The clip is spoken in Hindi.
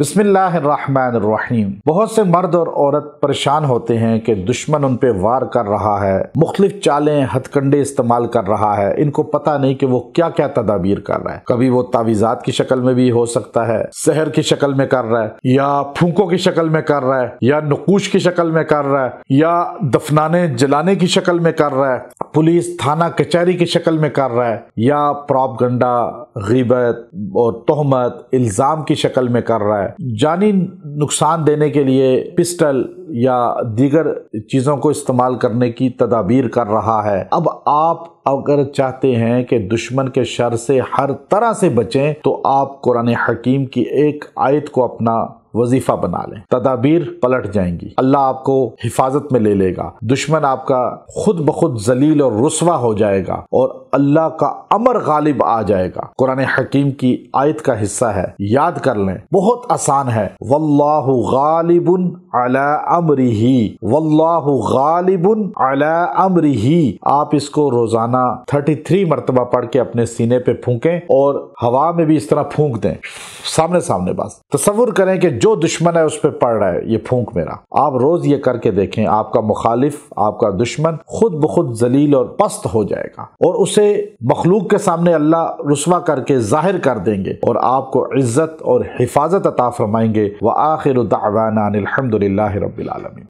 बिस्मिल्लाहिर्रहमानिर्रहीम बहुत से मर्द और औरत परेशान होते हैं कि दुश्मन उन पर वार कर रहा है मुख्तलिफ चालें हथकंडे इस्तेमाल कर रहा है इनको पता नहीं कि वो क्या क्या तदाबीर कर रहा है कभी वो तावीजात की शक्ल में भी हो सकता है शहर की शक्ल में कर रहा है या फूकों की शक्ल में कर रहा है या नकूश की शक्ल में कर रहा है या दफनाने जलाने की शक्ल में कर रहा है पुलिस थाना कचहरी की शक्ल में कर रहा है या प्रॉप गंडा गिबत और तोहमत इल्जाम की शक्ल में कर रहा है है जानी नुकसान देने के लिए पिस्टल या दीगर चीज़ों को इस्तेमाल करने की तदाबीर कर रहा है अब आप अगर चाहते हैं कि दुश्मन के शर से हर तरह से बचें तो आप कुरान हकीम की एक आयत को अपना वजीफा बना लें तदाबीर पलट जाएंगी अल्लाह आपको हिफाजत में ले लेगा दुश्मन आपका खुद ब खुद जलील और रसवा हो जाएगा और अल्लाह का अमर गालिब आ जाएगा कुरान हकीम की आयत का हिस्सा है याद कर लें बहुत आसान है वल्लाहु गालिबुन अला अमरी वल्लाहु गालिबुन अला अमरी आप इसको रोजाना 33 मरतबा पढ़ के अपने सीने पे फूकें और हवा में भी इस तरह फूंक दें सामने सामने बस तस्वुर करें कि जो दुश्मन है उस पर पड़ रहा है ये फूंक मेरा आप रोज ये करके देखें आपका मुखालिफ आपका दुश्मन खुद ब खुद जलील और पस्त हो जाएगा और उसे मखलूक के सामने अल्लाह रसवा करके जाहिर कर देंगे और आपको इज्जत और हिफाजत अता फरमाएंगे व आखिर दावाना अलहमदिल्ला रबीआलमी